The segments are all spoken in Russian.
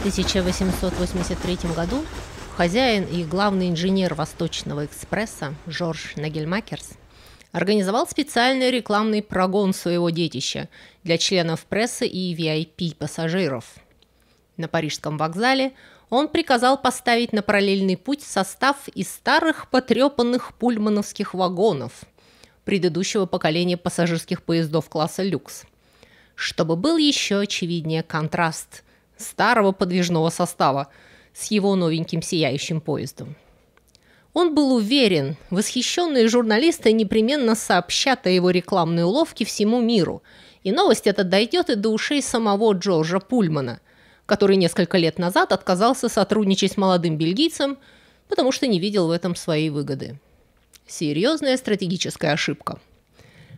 В 1883 году хозяин и главный инженер Восточного экспресса Жорж Нагельмакерс организовал специальный рекламный прогон своего детища для членов прессы и VIP-пассажиров. На парижском вокзале он приказал поставить на параллельный путь состав из старых потрепанных пульмановских вагонов предыдущего поколения пассажирских поездов класса люкс, чтобы был еще очевиднее контраст старого подвижного состава с его новеньким сияющим поездом. Он был уверен, восхищенные журналисты непременно сообщат о его рекламной уловке всему миру, и новость эта дойдет и до ушей самого Джорджа Пульмана, который несколько лет назад отказался сотрудничать с молодым бельгийцем, потому что не видел в этом своей выгоды. Серьезная стратегическая ошибка.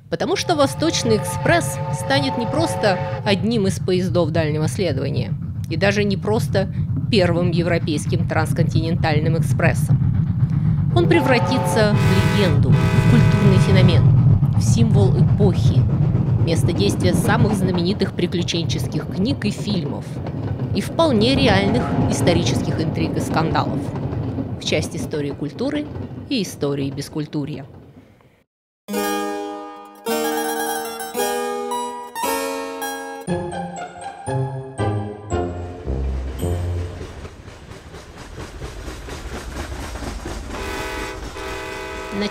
Потому что «Восточный экспресс» станет не просто одним из поездов дальнего следования – и даже не просто первым европейским трансконтинентальным экспрессом. Он превратится в легенду, в культурный феномен, в символ эпохи, место действия самых знаменитых приключенческих книг и фильмов и вполне реальных исторических интриг и скандалов в часть истории культуры и истории бескультурья.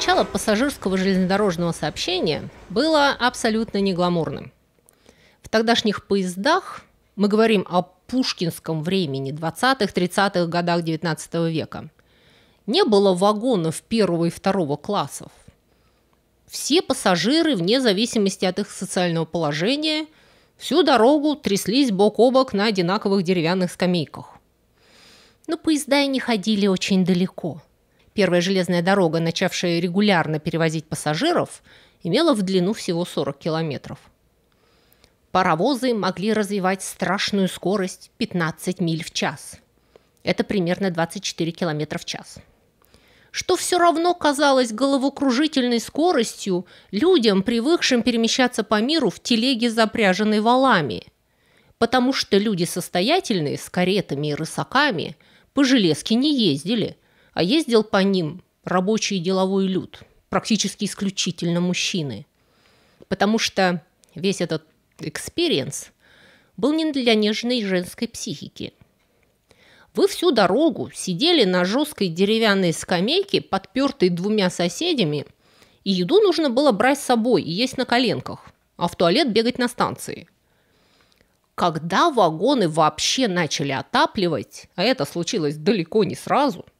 начало пассажирского железнодорожного сообщения было абсолютно негламурным. В тогдашних поездах мы говорим о пушкинском времени 20-30-х годах XIX века. Не было вагонов первого и второго классов. Все пассажиры, вне зависимости от их социального положения, всю дорогу тряслись бок о бок на одинаковых деревянных скамейках. Но поезда и не ходили очень далеко – Первая железная дорога, начавшая регулярно перевозить пассажиров, имела в длину всего 40 километров. Паровозы могли развивать страшную скорость 15 миль в час. Это примерно 24 километра в час. Что все равно казалось головокружительной скоростью людям, привыкшим перемещаться по миру в телеге, запряженной валами. Потому что люди состоятельные с каретами и рысаками по железке не ездили – а ездил по ним рабочий и деловой люд, практически исключительно мужчины. Потому что весь этот экспириенс был не для нежной женской психики. Вы всю дорогу сидели на жесткой деревянной скамейке, подпертой двумя соседями, и еду нужно было брать с собой и есть на коленках, а в туалет бегать на станции. Когда вагоны вообще начали отапливать, а это случилось далеко не сразу –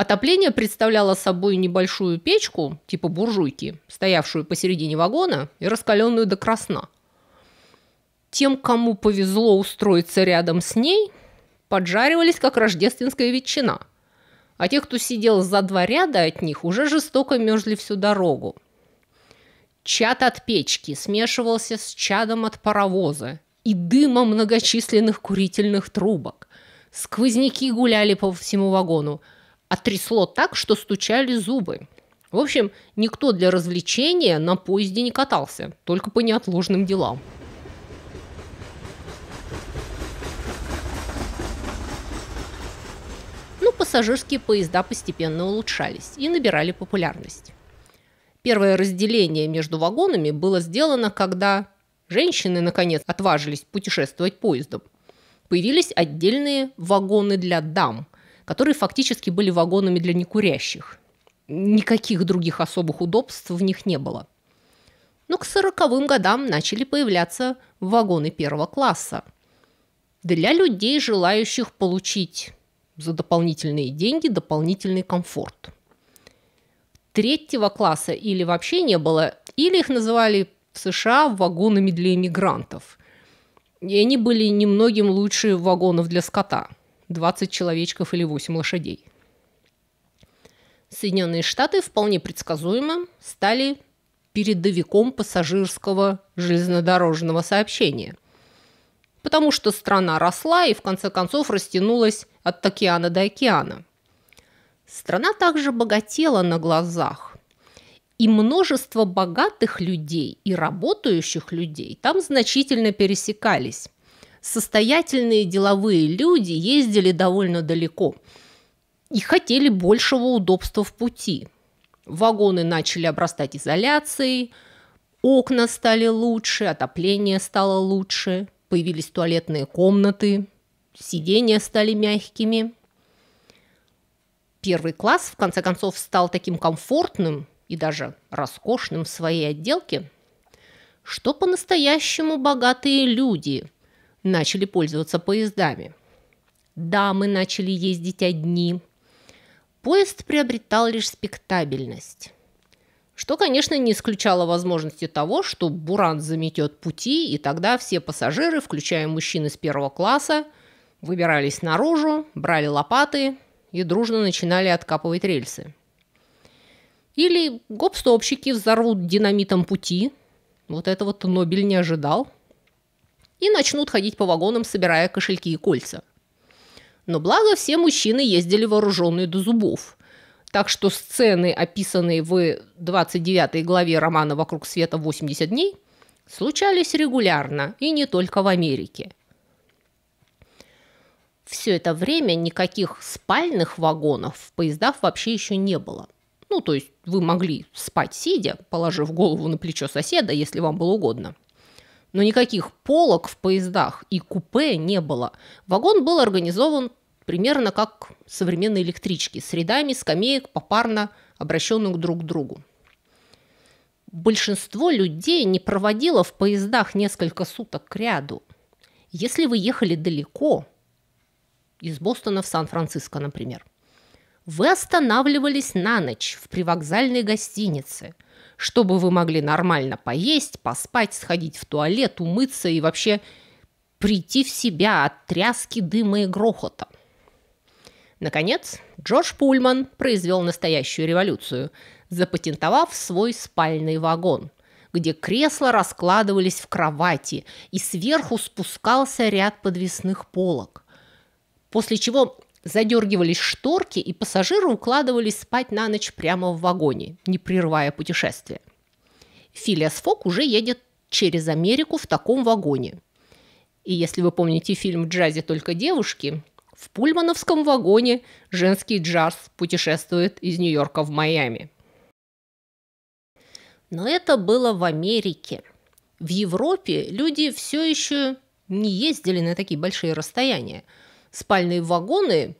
Отопление представляло собой небольшую печку, типа буржуйки, стоявшую посередине вагона и раскаленную до красна. Тем, кому повезло устроиться рядом с ней, поджаривались, как рождественская ветчина. А те, кто сидел за два ряда от них, уже жестоко мерзли всю дорогу. Чад от печки смешивался с чадом от паровоза и дымом многочисленных курительных трубок. Сквозняки гуляли по всему вагону – а так, что стучали зубы. В общем, никто для развлечения на поезде не катался, только по неотложным делам. Но ну, пассажирские поезда постепенно улучшались и набирали популярность. Первое разделение между вагонами было сделано, когда женщины, наконец, отважились путешествовать поездом. Появились отдельные вагоны для дам – которые фактически были вагонами для некурящих. Никаких других особых удобств в них не было. Но ну, к сороковым годам начали появляться вагоны первого класса. Для людей, желающих получить за дополнительные деньги дополнительный комфорт. Третьего класса или вообще не было, или их называли в США вагонами для иммигрантов. И они были немногим лучше вагонов для скота – 20 человечков или 8 лошадей. Соединенные Штаты вполне предсказуемо стали передовиком пассажирского железнодорожного сообщения, потому что страна росла и в конце концов растянулась от океана до океана. Страна также богатела на глазах, и множество богатых людей и работающих людей там значительно пересекались состоятельные деловые люди ездили довольно далеко и хотели большего удобства в пути. Вагоны начали обрастать изоляцией, окна стали лучше, отопление стало лучше, появились туалетные комнаты, сидения стали мягкими. Первый класс, в конце концов, стал таким комфортным и даже роскошным в своей отделке, что по-настоящему богатые люди – начали пользоваться поездами. Да, мы начали ездить одни. Поезд приобретал лишь спектабельность. Что, конечно, не исключало возможности того, что буран заметет пути, и тогда все пассажиры, включая мужчин из первого класса, выбирались наружу, брали лопаты и дружно начинали откапывать рельсы. Или гопстопщики взорвут динамитом пути. Вот этого-то Нобель не ожидал – и начнут ходить по вагонам, собирая кошельки и кольца. Но благо все мужчины ездили вооруженные до зубов. Так что сцены, описанные в 29 главе романа «Вокруг света 80 дней», случались регулярно, и не только в Америке. Все это время никаких спальных вагонов в поездах вообще еще не было. Ну, то есть вы могли спать сидя, положив голову на плечо соседа, если вам было угодно – но никаких полок в поездах и купе не было. Вагон был организован примерно как современные электрички, с рядами скамеек попарно обращенных друг к другу. Большинство людей не проводило в поездах несколько суток к ряду. Если вы ехали далеко, из Бостона в Сан-Франциско, например, вы останавливались на ночь в привокзальной гостинице – чтобы вы могли нормально поесть, поспать, сходить в туалет, умыться и вообще прийти в себя от тряски, дыма и грохота. Наконец, Джордж Пульман произвел настоящую революцию, запатентовав свой спальный вагон, где кресла раскладывались в кровати и сверху спускался ряд подвесных полок. После чего задергивались шторки, и пассажиры укладывались спать на ночь прямо в вагоне, не прерывая путешествия. Филиас Фок уже едет через Америку в таком вагоне. И если вы помните фильм «В джазе только девушки», в пульмановском вагоне женский джаз путешествует из Нью-Йорка в Майами. Но это было в Америке. В Европе люди все еще не ездили на такие большие расстояния – спальные вагоны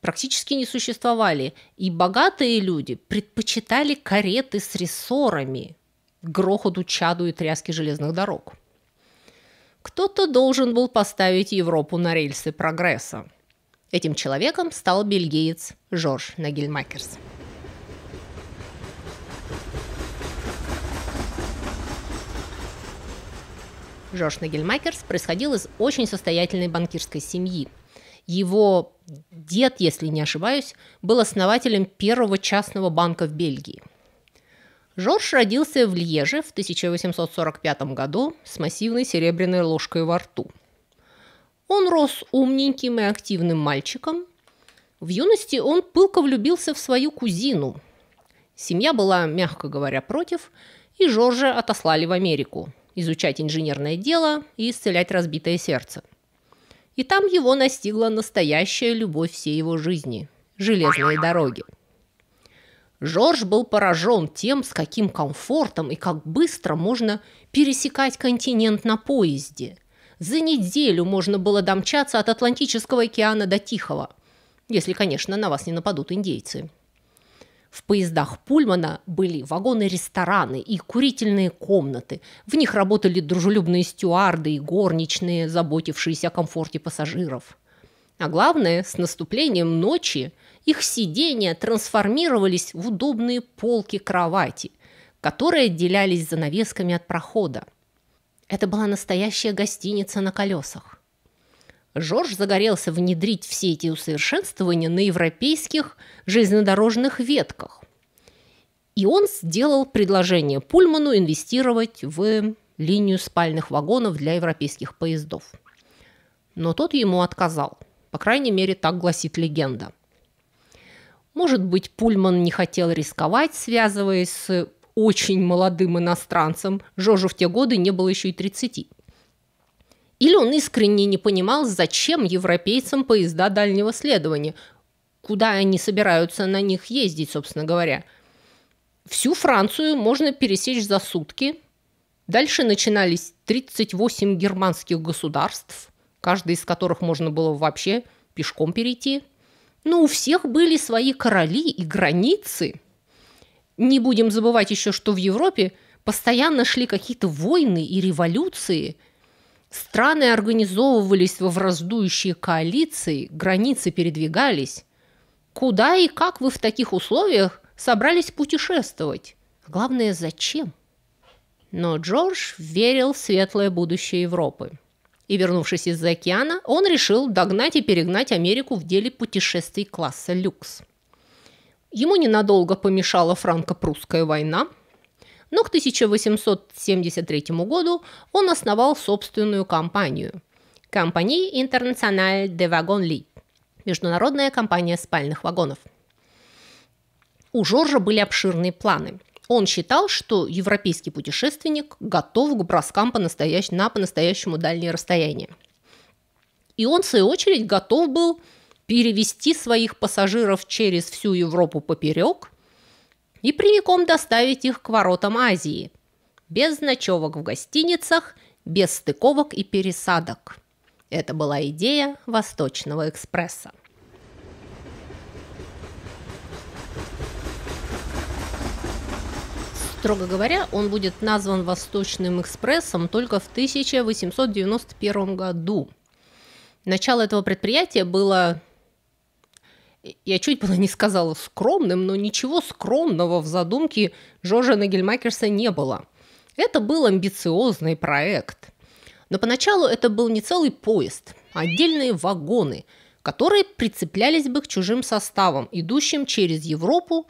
практически не существовали, и богатые люди предпочитали кареты с рессорами грохоту, чаду и тряске железных дорог. Кто-то должен был поставить Европу на рельсы прогресса. Этим человеком стал бельгиец Жорж Нагельмакерс. Жорж Нагельмакерс происходил из очень состоятельной банкирской семьи – его дед, если не ошибаюсь, был основателем первого частного банка в Бельгии. Жорж родился в Льеже в 1845 году с массивной серебряной ложкой во рту. Он рос умненьким и активным мальчиком. В юности он пылко влюбился в свою кузину. Семья была, мягко говоря, против, и Жоржа отослали в Америку изучать инженерное дело и исцелять разбитое сердце. И там его настигла настоящая любовь всей его жизни – железные дороги. Жорж был поражен тем, с каким комфортом и как быстро можно пересекать континент на поезде. За неделю можно было домчаться от Атлантического океана до Тихого, если, конечно, на вас не нападут индейцы. В поездах Пульмана были вагоны-рестораны и курительные комнаты. В них работали дружелюбные стюарды и горничные, заботившиеся о комфорте пассажиров. А главное, с наступлением ночи их сидения трансформировались в удобные полки кровати, которые отделялись занавесками от прохода. Это была настоящая гостиница на колесах. Жорж загорелся внедрить все эти усовершенствования на европейских железнодорожных ветках. И он сделал предложение Пульману инвестировать в линию спальных вагонов для европейских поездов. Но тот ему отказал. По крайней мере, так гласит легенда. Может быть, Пульман не хотел рисковать, связываясь с очень молодым иностранцем. Жоржу в те годы не было еще и 30. Или он искренне не понимал, зачем европейцам поезда дальнего следования, куда они собираются на них ездить, собственно говоря. Всю Францию можно пересечь за сутки. Дальше начинались 38 германских государств, каждый из которых можно было вообще пешком перейти. Но ну, у всех были свои короли и границы. Не будем забывать еще, что в Европе постоянно шли какие-то войны и революции – Страны организовывались во враждующие коалиции, границы передвигались. Куда и как вы в таких условиях собрались путешествовать? Главное, зачем? Но Джордж верил в светлое будущее Европы. И, вернувшись из-за океана, он решил догнать и перегнать Америку в деле путешествий класса люкс. Ему ненадолго помешала франко-прусская война – но к 1873 году он основал собственную компанию – Компании Интернациональ де Вагон Ли – международная компания спальных вагонов. У Жоржа были обширные планы. Он считал, что европейский путешественник готов к броскам по понастоящ... на по-настоящему дальние расстояния. И он, в свою очередь, готов был перевести своих пассажиров через всю Европу поперек – и прямиком доставить их к воротам Азии. Без ночевок в гостиницах, без стыковок и пересадок. Это была идея Восточного экспресса. Строго говоря, он будет назван Восточным экспрессом только в 1891 году. Начало этого предприятия было я чуть было не сказала скромным, но ничего скромного в задумке Жоржа Нагельмакерса не было. Это был амбициозный проект. Но поначалу это был не целый поезд, а отдельные вагоны, которые прицеплялись бы к чужим составам, идущим через Европу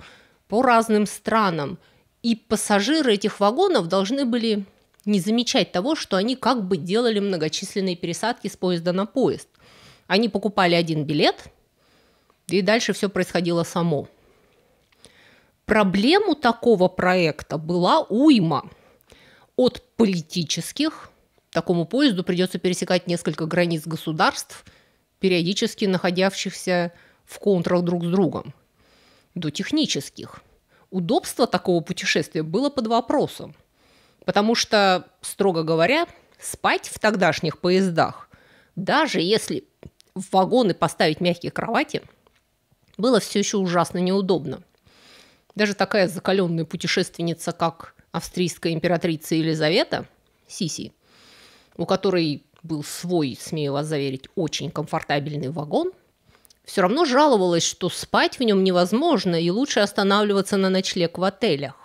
по разным странам. И пассажиры этих вагонов должны были не замечать того, что они как бы делали многочисленные пересадки с поезда на поезд. Они покупали один билет – и дальше все происходило само. Проблему такого проекта была уйма. От политических, такому поезду придется пересекать несколько границ государств, периодически находящихся в контрах друг с другом, до технических. Удобство такого путешествия было под вопросом, потому что, строго говоря, спать в тогдашних поездах, даже если в вагоны поставить мягкие кровати – было все еще ужасно неудобно. Даже такая закаленная путешественница, как австрийская императрица Елизавета, Сиси, у которой был свой, смею вас заверить, очень комфортабельный вагон, все равно жаловалась, что спать в нем невозможно и лучше останавливаться на ночлег в отелях.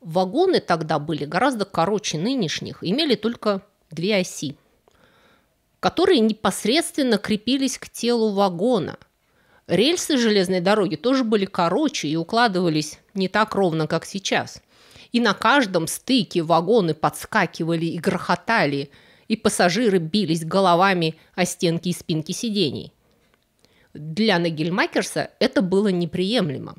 Вагоны тогда были гораздо короче нынешних, имели только две оси, которые непосредственно крепились к телу вагона – Рельсы железной дороги тоже были короче и укладывались не так ровно, как сейчас. И на каждом стыке вагоны подскакивали и грохотали, и пассажиры бились головами о стенки и спинки сидений. Для Нагельмакерса это было неприемлемо.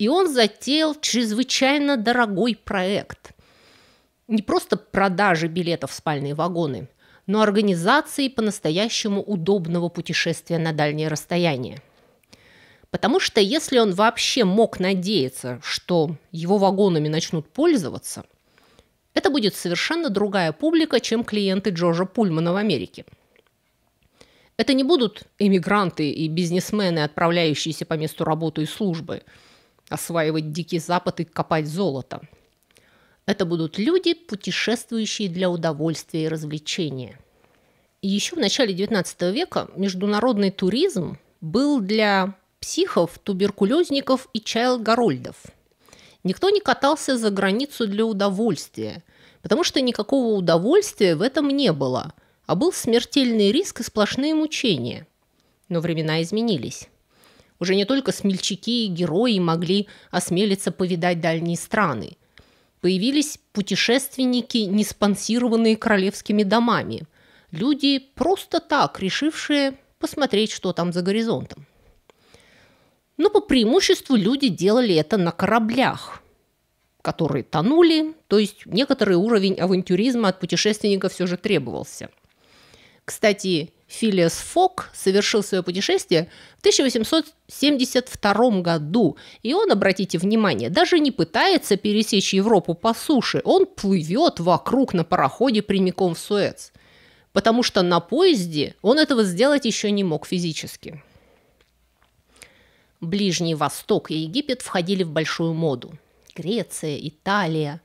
И он затеял чрезвычайно дорогой проект. Не просто продажи билетов в спальные вагоны, но организации по-настоящему удобного путешествия на дальние расстояния. Потому что если он вообще мог надеяться, что его вагонами начнут пользоваться, это будет совершенно другая публика, чем клиенты Джорджа Пульмана в Америке. Это не будут эмигранты и бизнесмены, отправляющиеся по месту работы и службы, осваивать Дикий Запад и копать золото. Это будут люди, путешествующие для удовольствия и развлечения. И еще в начале XIX века международный туризм был для психов, туберкулезников и чайлд-горольдов. Никто не катался за границу для удовольствия, потому что никакого удовольствия в этом не было, а был смертельный риск и сплошные мучения. Но времена изменились. Уже не только смельчаки и герои могли осмелиться повидать дальние страны. Появились путешественники, не спонсированные королевскими домами. Люди, просто так решившие посмотреть, что там за горизонтом. Но по преимуществу люди делали это на кораблях, которые тонули, то есть некоторый уровень авантюризма от путешественника все же требовался. Кстати, Филиас Фок совершил свое путешествие в 1872 году, и он, обратите внимание, даже не пытается пересечь Европу по суше, он плывет вокруг на пароходе прямиком в Суэц, потому что на поезде он этого сделать еще не мог физически. Ближний Восток и Египет входили в большую моду. Греция, Италия.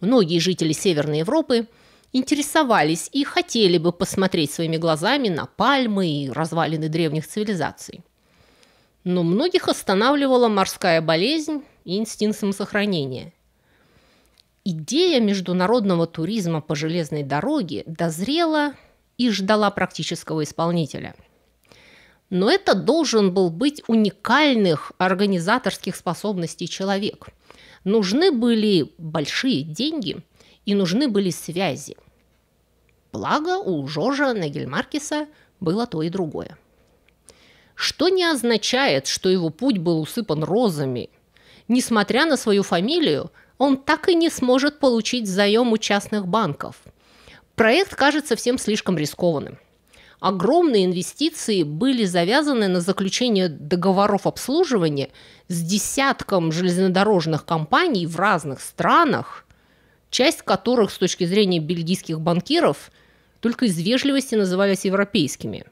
Многие жители Северной Европы интересовались и хотели бы посмотреть своими глазами на пальмы и развалины древних цивилизаций. Но многих останавливала морская болезнь и инстинкт самосохранения. Идея международного туризма по железной дороге дозрела и ждала практического исполнителя – но это должен был быть уникальных организаторских способностей человек. Нужны были большие деньги и нужны были связи. Благо у Жоржа Нагельмаркиса было то и другое. Что не означает, что его путь был усыпан розами. Несмотря на свою фамилию, он так и не сможет получить заем у частных банков. Проект кажется всем слишком рискованным – огромные инвестиции были завязаны на заключение договоров обслуживания с десятком железнодорожных компаний в разных странах, часть которых с точки зрения бельгийских банкиров только из вежливости назывались европейскими.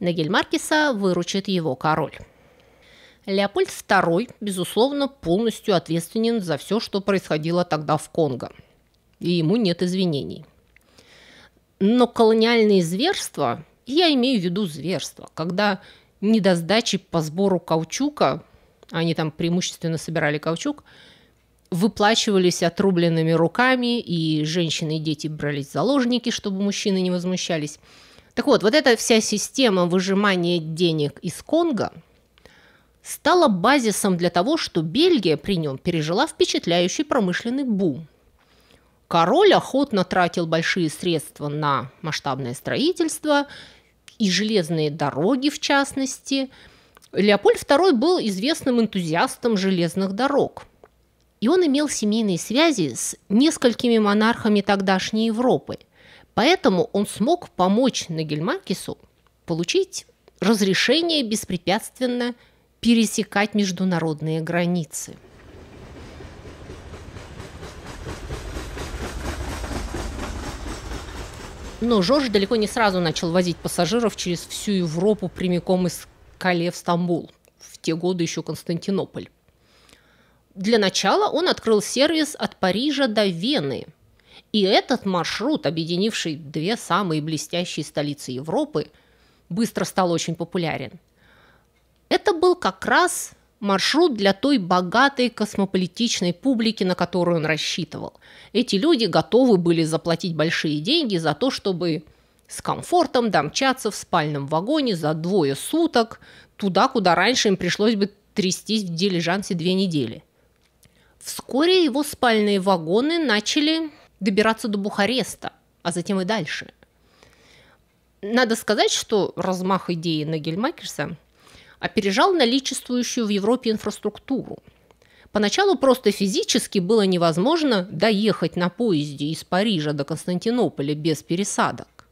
Нагель Маркиса выручит его король. Леопольд II, безусловно, полностью ответственен за все, что происходило тогда в Конго. И ему нет извинений – но колониальные зверства, я имею в виду зверства, когда недосдачи по сбору каучука, они там преимущественно собирали каучук, выплачивались отрубленными руками, и женщины и дети брались в заложники, чтобы мужчины не возмущались. Так вот, вот эта вся система выжимания денег из Конго стала базисом для того, что Бельгия при нем пережила впечатляющий промышленный бум – Король охотно тратил большие средства на масштабное строительство и железные дороги, в частности. Леопольд II был известным энтузиастом железных дорог. И он имел семейные связи с несколькими монархами тогдашней Европы. Поэтому он смог помочь Нагельмакису получить разрешение беспрепятственно пересекать международные границы. Но Жорж далеко не сразу начал возить пассажиров через всю Европу прямиком из Кале в Стамбул. В те годы еще Константинополь. Для начала он открыл сервис от Парижа до Вены. И этот маршрут, объединивший две самые блестящие столицы Европы, быстро стал очень популярен. Это был как раз маршрут для той богатой космополитичной публики, на которую он рассчитывал. Эти люди готовы были заплатить большие деньги за то, чтобы с комфортом домчаться в спальном вагоне за двое суток туда, куда раньше им пришлось бы трястись в дилижансе две недели. Вскоре его спальные вагоны начали добираться до Бухареста, а затем и дальше. Надо сказать, что размах идеи Нагельмакерса – опережал а наличествующую в Европе инфраструктуру. Поначалу просто физически было невозможно доехать на поезде из Парижа до Константинополя без пересадок.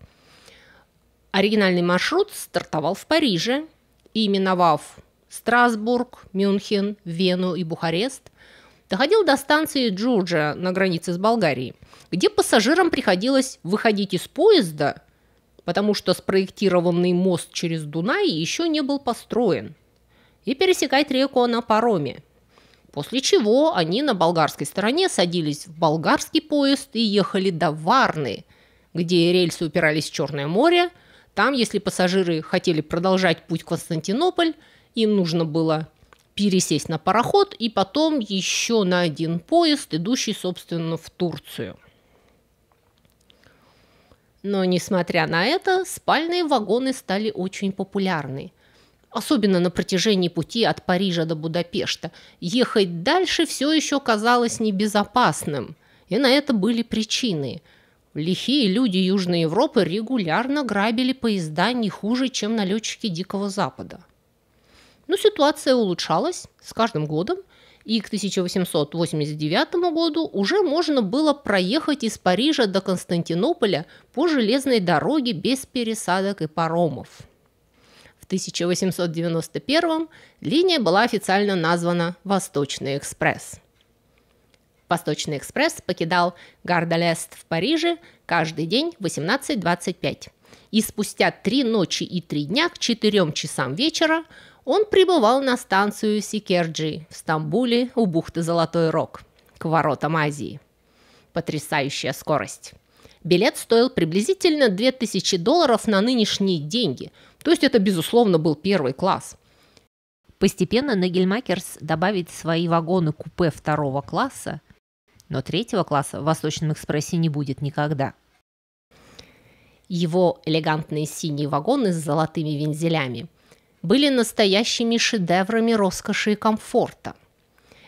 Оригинальный маршрут стартовал в Париже именовав Страсбург, Мюнхен, Вену и Бухарест, доходил до станции Джорджия на границе с Болгарией, где пассажирам приходилось выходить из поезда потому что спроектированный мост через Дунай еще не был построен, и пересекать реку на пароме. После чего они на болгарской стороне садились в болгарский поезд и ехали до Варны, где рельсы упирались в Черное море. Там, если пассажиры хотели продолжать путь в Константинополь, им нужно было пересесть на пароход и потом еще на один поезд, идущий, собственно, в Турцию. Но, несмотря на это, спальные вагоны стали очень популярны. Особенно на протяжении пути от Парижа до Будапешта. Ехать дальше все еще казалось небезопасным. И на это были причины. Лихие люди Южной Европы регулярно грабили поезда не хуже, чем налетчики Дикого Запада. Но ситуация улучшалась с каждым годом, и к 1889 году уже можно было проехать из Парижа до Константинополя по железной дороге без пересадок и паромов. В 1891 линия была официально названа «Восточный экспресс». «Восточный экспресс» покидал Гардалест в Париже каждый день 18.25. И спустя три ночи и три дня к 4 часам вечера – он прибывал на станцию Сикерджи в Стамбуле у бухты Золотой Рог к воротам Азии. Потрясающая скорость. Билет стоил приблизительно 2000 долларов на нынешние деньги, то есть это, безусловно, был первый класс. Постепенно Нагельмакерс добавит свои вагоны-купе второго класса, но третьего класса в Восточном экспрессе не будет никогда. Его элегантные синие вагоны с золотыми вензелями были настоящими шедеврами роскоши и комфорта.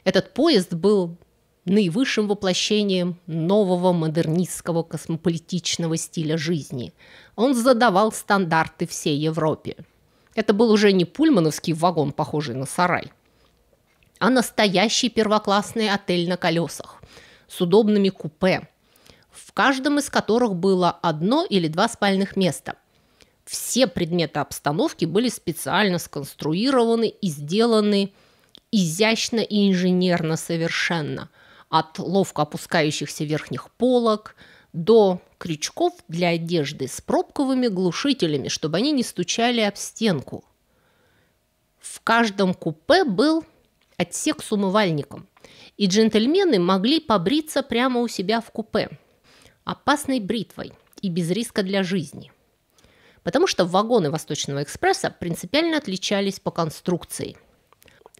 Этот поезд был наивысшим воплощением нового модернистского космополитичного стиля жизни. Он задавал стандарты всей Европе. Это был уже не пульмановский вагон, похожий на сарай, а настоящий первоклассный отель на колесах с удобными купе, в каждом из которых было одно или два спальных места – все предметы обстановки были специально сконструированы и сделаны изящно и инженерно совершенно. От ловко опускающихся верхних полок до крючков для одежды с пробковыми глушителями, чтобы они не стучали об стенку. В каждом купе был отсек с умывальником, и джентльмены могли побриться прямо у себя в купе опасной бритвой и без риска для жизни потому что вагоны Восточного экспресса принципиально отличались по конструкции.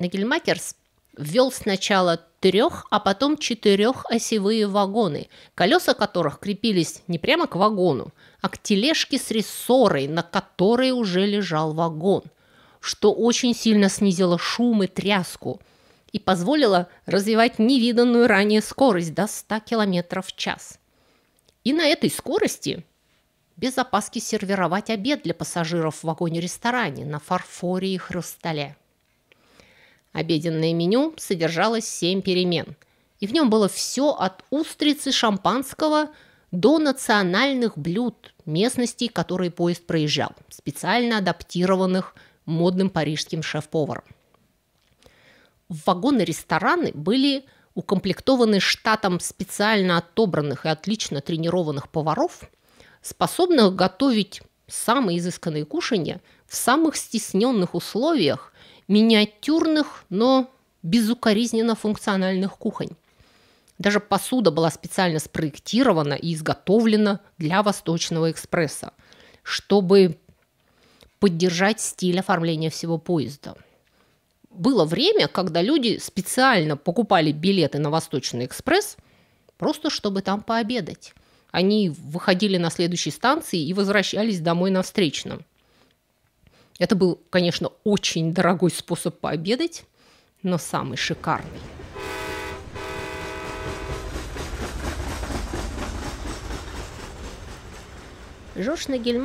Нагельмакерс ввел сначала трех, а потом четырехосевые вагоны, колеса которых крепились не прямо к вагону, а к тележке с рессорой, на которой уже лежал вагон, что очень сильно снизило шум и тряску и позволило развивать невиданную ранее скорость до 100 км в час. И на этой скорости без опаски сервировать обед для пассажиров в вагоне-ресторане на фарфоре и хрустале. Обеденное меню содержалось семь перемен, и в нем было все от устрицы шампанского до национальных блюд местностей, которые поезд проезжал, специально адаптированных модным парижским шеф-поваром. В вагоны-рестораны были укомплектованы штатом специально отобранных и отлично тренированных поваров, способных готовить самые изысканные кушанья в самых стесненных условиях миниатюрных, но безукоризненно функциональных кухонь. Даже посуда была специально спроектирована и изготовлена для Восточного экспресса, чтобы поддержать стиль оформления всего поезда. Было время, когда люди специально покупали билеты на Восточный экспресс, просто чтобы там пообедать они выходили на следующей станции и возвращались домой на встречном. Это был, конечно, очень дорогой способ пообедать, но самый шикарный. Жорж Нагель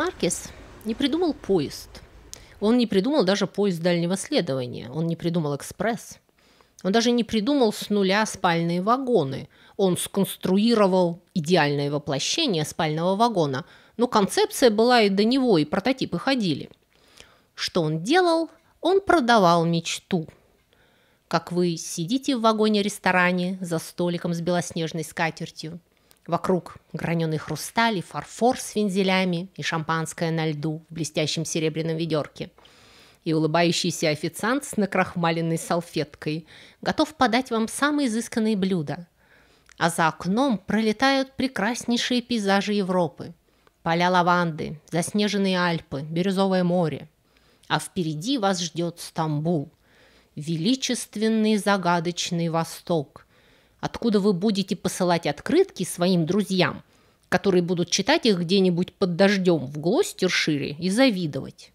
не придумал поезд. Он не придумал даже поезд дальнего следования. Он не придумал экспресс. Он даже не придумал с нуля спальные вагоны – он сконструировал идеальное воплощение спального вагона, но концепция была и до него, и прототипы ходили. Что он делал? Он продавал мечту. Как вы сидите в вагоне-ресторане за столиком с белоснежной скатертью, Вокруг граненый хрусталь и фарфор с вензелями и шампанское на льду в блестящем серебряном ведерке. И улыбающийся официант с накрахмаленной салфеткой готов подать вам самые изысканные блюда а за окном пролетают прекраснейшие пейзажи Европы. Поля лаванды, заснеженные Альпы, бирюзовое море. А впереди вас ждет Стамбул, величественный загадочный Восток, откуда вы будете посылать открытки своим друзьям, которые будут читать их где-нибудь под дождем в Глостершире и завидовать,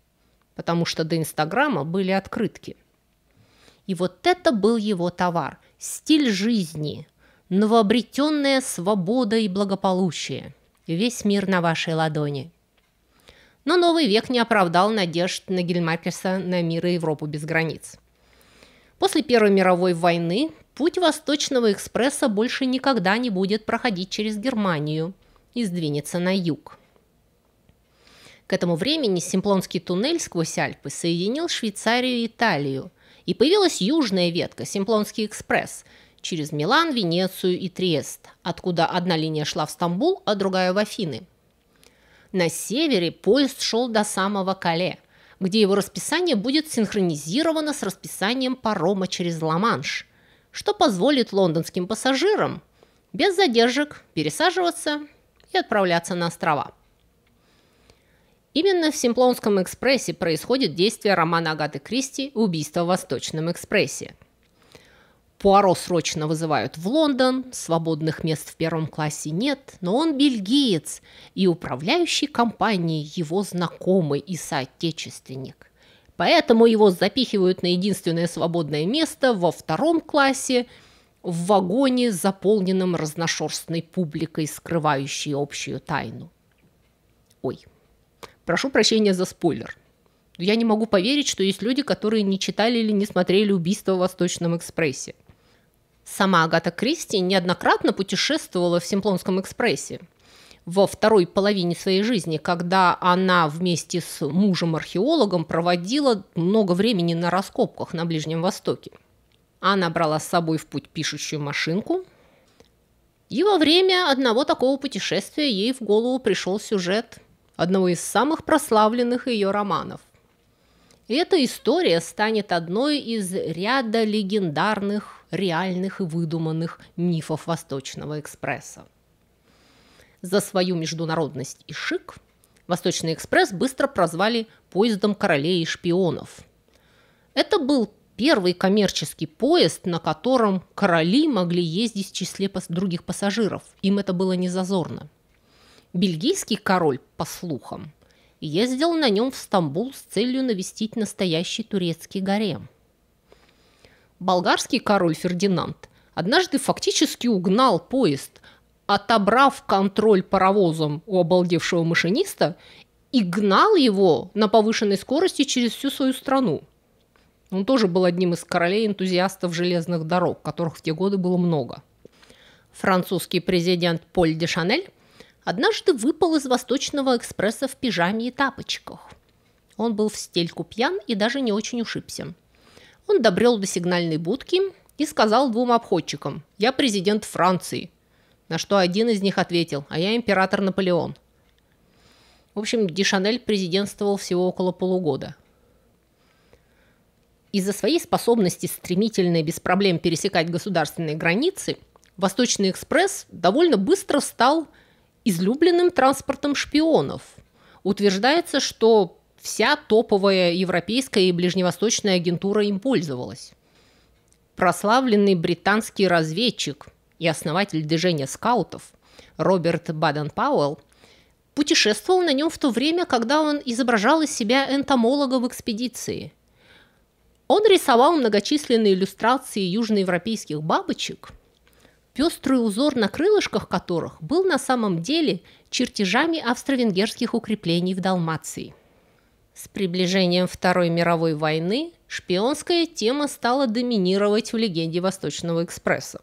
потому что до Инстаграма были открытки. И вот это был его товар – стиль жизни – новообретенная свобода и благополучие. Весь мир на вашей ладони. Но новый век не оправдал надежд на Гельмакерса на мир и Европу без границ. После Первой мировой войны путь Восточного экспресса больше никогда не будет проходить через Германию и сдвинется на юг. К этому времени Симплонский туннель сквозь Альпы соединил Швейцарию и Италию, и появилась южная ветка – Симплонский экспресс – через Милан, Венецию и Триест, откуда одна линия шла в Стамбул, а другая в Афины. На севере поезд шел до самого Кале, где его расписание будет синхронизировано с расписанием парома через Ла-Манш, что позволит лондонским пассажирам без задержек пересаживаться и отправляться на острова. Именно в Симплонском экспрессе происходит действие романа Агаты Кристи «Убийство в Восточном экспрессе», Пуаро срочно вызывают в Лондон, свободных мест в первом классе нет, но он бельгиец, и управляющий компанией его знакомый и соотечественник. Поэтому его запихивают на единственное свободное место во втором классе в вагоне, заполненном разношерстной публикой, скрывающей общую тайну. Ой, прошу прощения за спойлер – я не могу поверить, что есть люди, которые не читали или не смотрели «Убийство в Восточном экспрессе». Сама Агата Кристи неоднократно путешествовала в Симплонском экспрессе. Во второй половине своей жизни, когда она вместе с мужем-археологом проводила много времени на раскопках на Ближнем Востоке. Она брала с собой в путь пишущую машинку. И во время одного такого путешествия ей в голову пришел сюжет одного из самых прославленных ее романов. И эта история станет одной из ряда легендарных реальных и выдуманных мифов Восточного экспресса. За свою международность и шик Восточный экспресс быстро прозвали поездом королей и шпионов. Это был первый коммерческий поезд, на котором короли могли ездить в числе других пассажиров. Им это было не зазорно. Бельгийский король, по слухам, ездил на нем в Стамбул с целью навестить настоящий турецкий гарем болгарский король Фердинанд однажды фактически угнал поезд, отобрав контроль паровозом у обалдевшего машиниста и гнал его на повышенной скорости через всю свою страну. Он тоже был одним из королей-энтузиастов железных дорог, которых в те годы было много. Французский президент Поль де Шанель однажды выпал из Восточного экспресса в пижаме и тапочках. Он был в стельку пьян и даже не очень ушибся. Он добрел до сигнальной будки и сказал двум обходчикам «Я президент Франции», на что один из них ответил «А я император Наполеон». В общем, Дишанель президентствовал всего около полугода. Из-за своей способности стремительно и без проблем пересекать государственные границы, Восточный экспресс довольно быстро стал излюбленным транспортом шпионов. Утверждается, что Вся топовая европейская и ближневосточная агентура им пользовалась. Прославленный британский разведчик и основатель движения скаутов Роберт Баден Пауэлл путешествовал на нем в то время, когда он изображал из себя энтомолога в экспедиции. Он рисовал многочисленные иллюстрации южноевропейских бабочек, пестрый узор на крылышках которых был на самом деле чертежами австро-венгерских укреплений в Далмации – с приближением Второй мировой войны шпионская тема стала доминировать в легенде Восточного экспресса.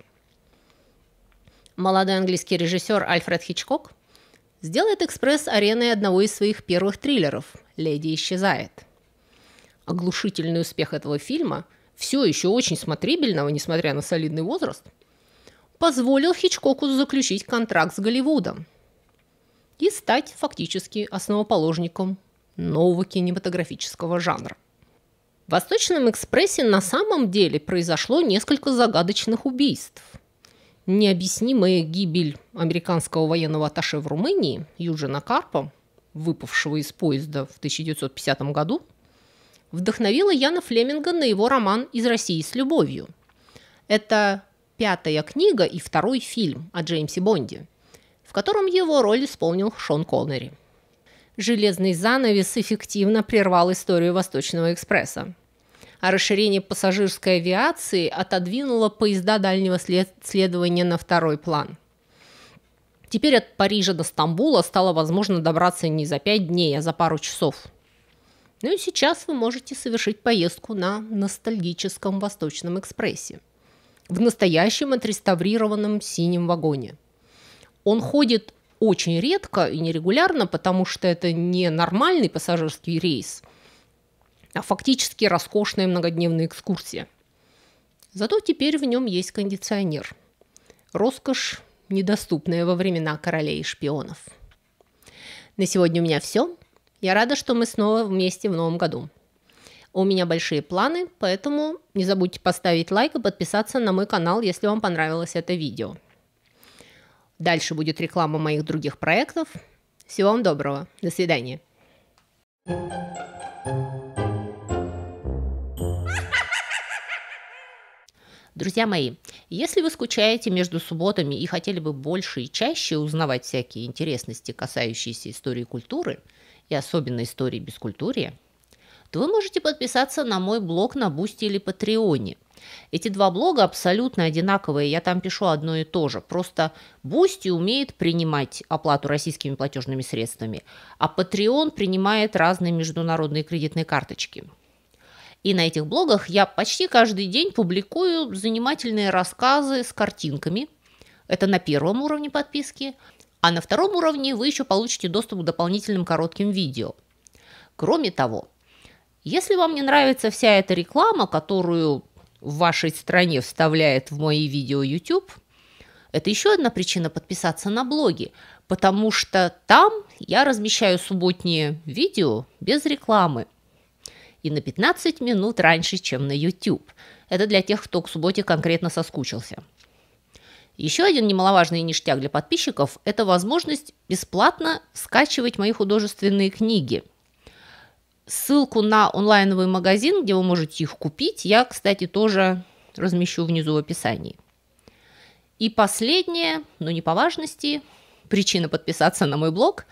Молодой английский режиссер Альфред Хичкок сделает «Экспресс» ареной одного из своих первых триллеров «Леди исчезает». Оглушительный успех этого фильма, все еще очень смотрибельного, несмотря на солидный возраст, позволил Хичкоку заключить контракт с Голливудом и стать фактически основоположником нового кинематографического жанра. В «Восточном экспрессе» на самом деле произошло несколько загадочных убийств. Необъяснимая гибель американского военного аташе в Румынии Юджина Карпа, выпавшего из поезда в 1950 году, вдохновила Яна Флеминга на его роман «Из России с любовью». Это пятая книга и второй фильм о Джеймсе Бонде, в котором его роль исполнил Шон Коннери – железный занавес эффективно прервал историю Восточного экспресса. А расширение пассажирской авиации отодвинуло поезда дальнего след следования на второй план. Теперь от Парижа до Стамбула стало возможно добраться не за пять дней, а за пару часов. Ну и сейчас вы можете совершить поездку на ностальгическом Восточном экспрессе. В настоящем отреставрированном синем вагоне. Он ходит очень редко и нерегулярно, потому что это не нормальный пассажирский рейс, а фактически роскошная многодневная экскурсия. Зато теперь в нем есть кондиционер. Роскошь, недоступная во времена королей и шпионов. На сегодня у меня все. Я рада, что мы снова вместе в новом году. У меня большие планы, поэтому не забудьте поставить лайк и подписаться на мой канал, если вам понравилось это видео. Дальше будет реклама моих других проектов. Всего вам доброго. До свидания. Друзья мои, если вы скучаете между субботами и хотели бы больше и чаще узнавать всякие интересности, касающиеся истории культуры и особенно истории бескультурия, то вы можете подписаться на мой блог на Бусти или Патреоне – эти два блога абсолютно одинаковые, я там пишу одно и то же. Просто Бусти умеет принимать оплату российскими платежными средствами, а Patreon принимает разные международные кредитные карточки. И на этих блогах я почти каждый день публикую занимательные рассказы с картинками. Это на первом уровне подписки. А на втором уровне вы еще получите доступ к дополнительным коротким видео. Кроме того, если вам не нравится вся эта реклама, которую в вашей стране вставляет в мои видео YouTube, это еще одна причина подписаться на блоги, потому что там я размещаю субботние видео без рекламы и на 15 минут раньше, чем на YouTube. Это для тех, кто к субботе конкретно соскучился. Еще один немаловажный ништяк для подписчиков – это возможность бесплатно скачивать мои художественные книги. Ссылку на онлайновый магазин, где вы можете их купить, я, кстати, тоже размещу внизу в описании. И последнее, но не по важности, причина подписаться на мой блог.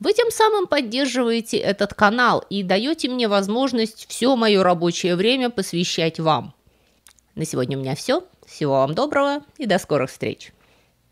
Вы тем самым поддерживаете этот канал и даете мне возможность все мое рабочее время посвящать вам. На сегодня у меня все. Всего вам доброго и до скорых встреч.